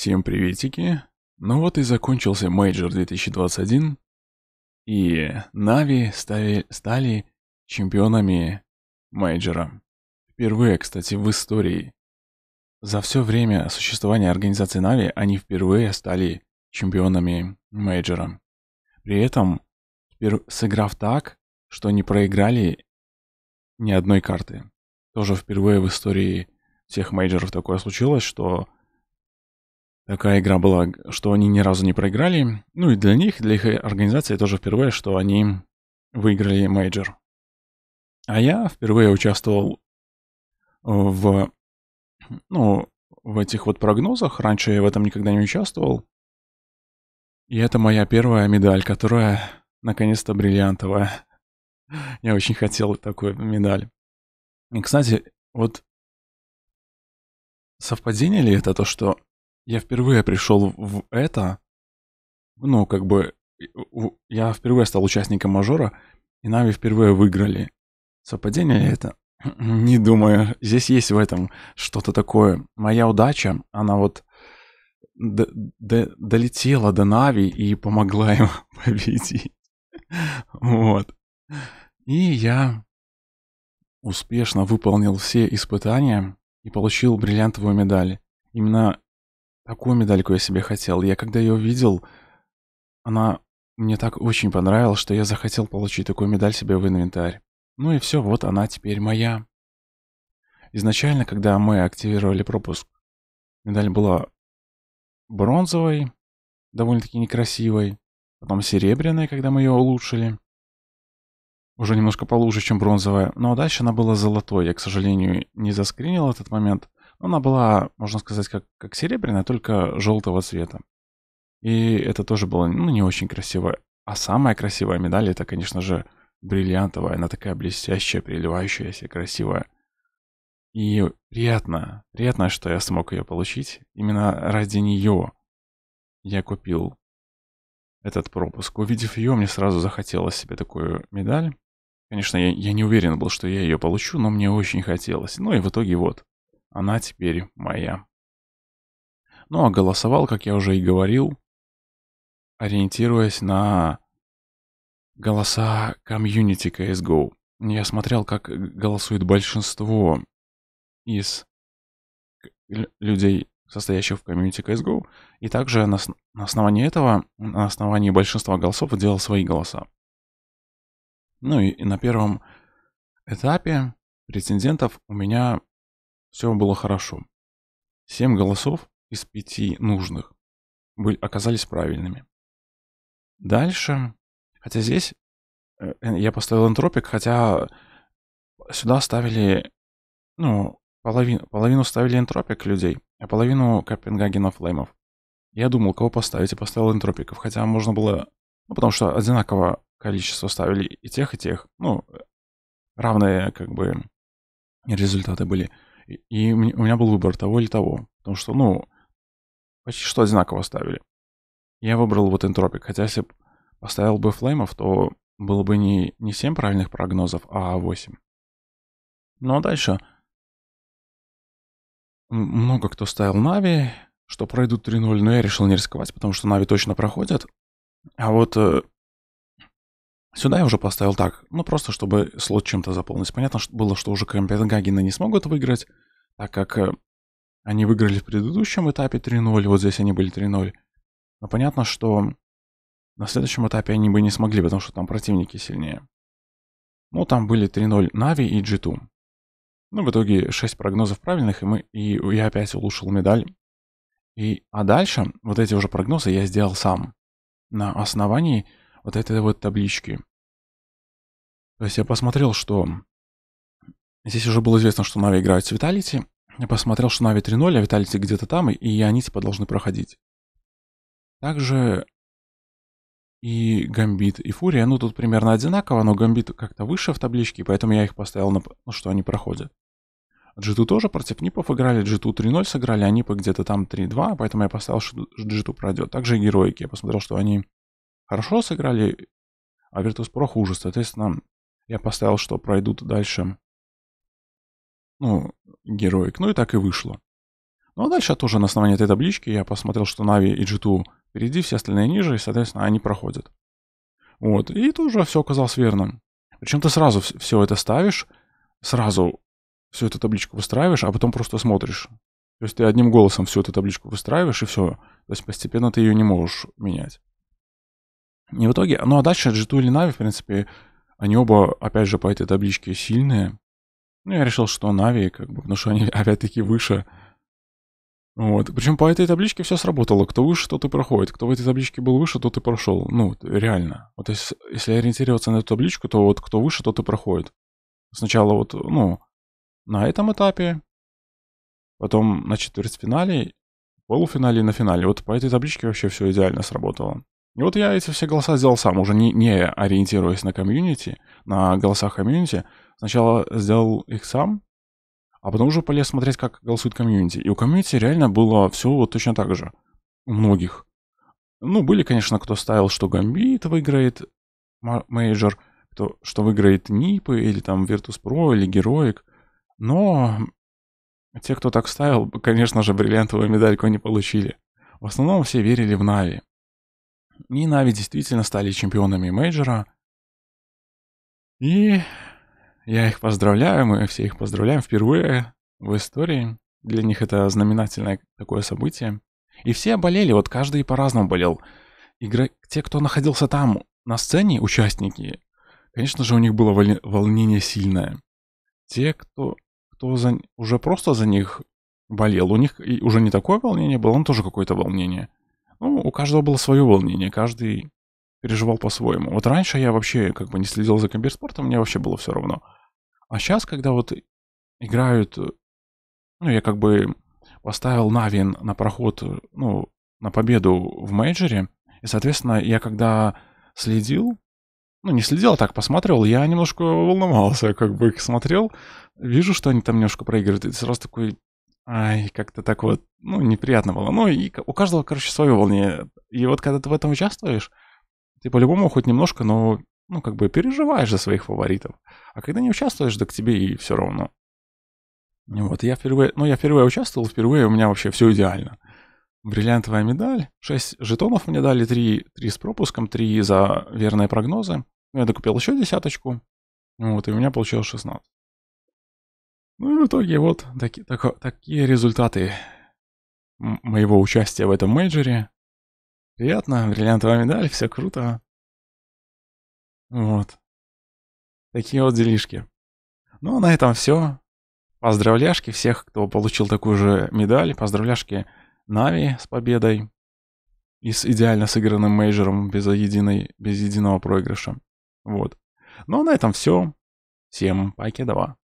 Всем приветики. Ну вот и закончился Мейджор 2021. И Нави стали, стали чемпионами Мейджора. Впервые, кстати, в истории. За все время существования организации Нави они впервые стали чемпионами Мейджора. При этом, сыграв так, что не проиграли ни одной карты. Тоже впервые в истории всех мейджеров такое случилось, что Такая игра была, что они ни разу не проиграли. Ну и для них, для их организации тоже впервые, что они выиграли мейджор. А я впервые участвовал э, в, ну, в этих вот прогнозах. Раньше я в этом никогда не участвовал. И это моя первая медаль, которая наконец-то бриллиантовая. Я очень хотел такую медаль. И, кстати, вот совпадение ли это то, что я впервые пришел в это, ну, как бы, я впервые стал участником мажора, и нами впервые выиграли. Совпадение это? Не думаю. Здесь есть в этом что-то такое. Моя удача, она вот до, до, долетела до Нави и помогла им победить. Вот. И я успешно выполнил все испытания и получил бриллиантовую медаль. Именно Такую медальку я себе хотел. Я когда ее увидел, она мне так очень понравилась, что я захотел получить такую медаль себе в инвентарь. Ну и все, вот она теперь моя. Изначально, когда мы активировали пропуск, медаль была бронзовой, довольно-таки некрасивой, потом серебряной, когда мы ее улучшили. Уже немножко получше, чем бронзовая. Но ну а дальше она была золотой. Я, к сожалению, не заскринил этот момент. Она была, можно сказать, как, как серебряная, только желтого цвета. И это тоже было ну, не очень красиво. А самая красивая медаль это, конечно же, бриллиантовая. Она такая блестящая, переливающаяся, красивая. И приятно, приятно, что я смог ее получить. Именно ради нее я купил этот пропуск. Увидев ее, мне сразу захотелось себе такую медаль. Конечно, я, я не уверен был, что я ее получу, но мне очень хотелось. Ну и в итоге вот. Она теперь моя. Ну а голосовал, как я уже и говорил, ориентируясь на голоса комьюнити CSGO. Я смотрел, как голосует большинство из людей, состоящих в комьюнити CSGO, и также на, основании этого, на основании большинства голосов делал свои голоса. Ну и на первом этапе претендентов у меня все было хорошо. Семь голосов из пяти нужных были, оказались правильными. Дальше, хотя здесь э, я поставил энтропик, хотя сюда ставили, ну, половину, половину ставили энтропик людей, а половину Копенгагена флеймов. Я думал, кого поставить, и поставил энтропиков, хотя можно было, ну, потому что одинаково количество ставили и тех, и тех, ну, равные, как бы, результаты были. И у меня был выбор того или того. Потому что, ну, почти что одинаково ставили. Я выбрал вот энтропик. Хотя если поставил бы флеймов, то было бы не, не 7 правильных прогнозов, а 8. Ну а дальше много кто ставил Нави, что пройдут 3-0, но я решил не рисковать, потому что Нави точно проходят. А вот э, Сюда я уже поставил так, ну просто чтобы слот чем-то заполнить. Понятно что было, что уже Копенгагена не смогут выиграть, так как э, они выиграли в предыдущем этапе 3-0, вот здесь они были 3-0. Но понятно, что на следующем этапе они бы не смогли, потому что там противники сильнее. Ну, там были 3-0 Нави и G2. Ну, в итоге 6 прогнозов правильных, и, мы, и я опять улучшил медаль. И, а дальше вот эти уже прогнозы я сделал сам на основании вот этой вот таблички. То есть я посмотрел, что... Здесь уже было известно, что Нави играют с Виталити. Я посмотрел, что Нави 3.0, а Виталити где-то там, и они типа должны проходить. Также и Гамбит, и Фурия, ну тут примерно одинаково, но Гамбит как-то выше в табличке, поэтому я их поставил на... Ну что, они проходят. Джиту тоже против Нипов играли, Джиту 2 3-0 сыграли, а Нипы где-то там 3-2, поэтому я поставил, что Джиту пройдет. Также и героики. Я посмотрел, что они хорошо сыграли, а Virtus.pro хуже. Соответственно, я поставил, что пройдут дальше, ну, героик. Ну и так и вышло. Ну а дальше тоже на основании этой таблички я посмотрел, что Нави и G2 впереди, все остальные ниже, и, соответственно, они проходят. Вот, и тоже все оказалось верным. Причем ты сразу все это ставишь, сразу всю эту табличку выстраиваешь, а потом просто смотришь. То есть ты одним голосом всю эту табличку выстраиваешь, и все. То есть постепенно ты ее не можешь менять. И в итоге, ну а дальше G2 или Na'Vi, в принципе, они оба, опять же, по этой табличке сильные. Ну, я решил, что Нави, как бы, потому что они, опять-таки, выше. Вот. Причем по этой табличке все сработало. Кто выше, тот и проходит. Кто в этой табличке был выше, тот и прошел. Ну, реально. Вот если, если ориентироваться на эту табличку, то вот кто выше, тот и проходит. Сначала вот, ну, на этом этапе, потом на четвертьфинале, полуфинале и на финале. Вот по этой табличке вообще все идеально сработало. И вот я эти все голоса сделал сам, уже не, не ориентируясь на комьюнити, на голосах комьюнити. Сначала сделал их сам, а потом уже полез смотреть, как голосует комьюнити. И у комьюнити реально было все вот точно так же. У многих. Ну, были, конечно, кто ставил, что Гамбит выиграет мейджор, кто, что выиграет Нипы или там Virtus.pro или Героик. Но те, кто так ставил, конечно же, бриллиантовую медальку не получили. В основном все верили в Нави. И Нави действительно стали чемпионами мейджора. И я их поздравляю, мы все их поздравляем впервые в истории. Для них это знаменательное такое событие. И все болели, вот каждый по-разному болел. Игры... Те, кто находился там на сцене, участники, конечно же, у них было волне... волнение сильное. Те, кто, кто за... уже просто за них болел, у них уже не такое волнение было, но тоже какое-то волнение. Ну, у каждого было свое волнение, каждый переживал по-своему. Вот раньше я вообще как бы не следил за комберспортом, мне вообще было все равно. А сейчас, когда вот играют, э, ну, я как бы поставил Навин на проход, э, ну, на победу в мейджоре, и, соответственно, я когда следил, ну, не следил, а так посмотрел, я немножко волновался, как бы их смотрел, вижу, что они там немножко проигрывают, и сразу такой, Ай, как-то так вот, ну, неприятно было. Ну, и у каждого, короче, свое волнение. И вот когда ты в этом участвуешь, ты по-любому хоть немножко, но, ну, как бы переживаешь за своих фаворитов. А когда не участвуешь, да к тебе и все равно. Вот, я впервые, ну, я впервые участвовал, впервые у меня вообще все идеально. Бриллиантовая медаль, 6 жетонов мне дали, 3, 3 с пропуском, 3 за верные прогнозы. Ну, я докупил еще десяточку, вот, и у меня получилось 16. Ну и в итоге вот таки, так, такие результаты моего участия в этом мейджоре. Приятно, бриллиантовая медаль, все круто. Вот. Такие вот делишки. Ну, а на этом все. Поздравляшки всех, кто получил такую же медаль. Поздравляшки Нави с победой. И с идеально сыгранным мейджером без, единой, без единого проигрыша. Вот. Ну, а на этом все. Всем покедова.